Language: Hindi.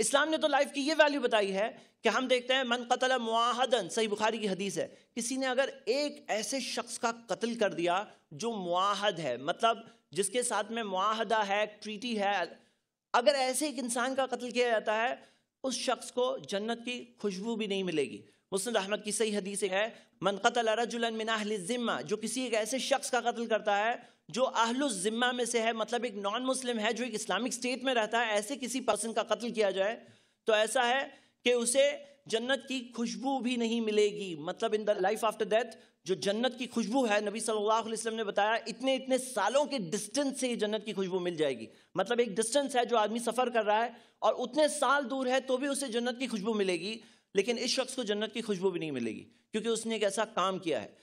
इस्लाम ने तो लाइफ की ये वैल्यू बताई है कि हम देखते हैं मन कतल मुआहदन सही बुखारी की हदीस है किसी ने अगर एक ऐसे शख्स का कत्ल कर दिया जो मुआहद है मतलब जिसके साथ में मुआहदा है ट्रीटी है अगर ऐसे एक इंसान का कत्ल किया जाता है उस शख्स को जन्नत की खुशबू भी नहीं मिलेगी मुस्लिम अहमद की सही हदीस है मन कतल रजुल मिनाहली जिम्मा जो किसी एक ऐसे शख्स का कत्ल करता है जो जिम्मा में से है मतलब एक नॉन मुस्लिम है जो एक इस्लामिक स्टेट में रहता है ऐसे किसी पर्सन का कत्ल किया जाए तो ऐसा है कि उसे जन्नत की खुशबू भी नहीं मिलेगी मतलब in the life after death जो जन्नत की खुशबू है नबी सल्लल्लाहु अलैहि वसल्लम ने बताया इतने इतने सालों के डिस्टेंस से ये जन्नत की खुशबू मिल जाएगी मतलब एक डिस्टेंस है जो आदमी सफ़र कर रहा है और उतने साल दूर है तो भी उसे जन्नत की खुशबू मिलेगी लेकिन इस शख्स को जन्नत की खुशबू भी नहीं मिलेगी क्योंकि उसने एक ऐसा काम किया है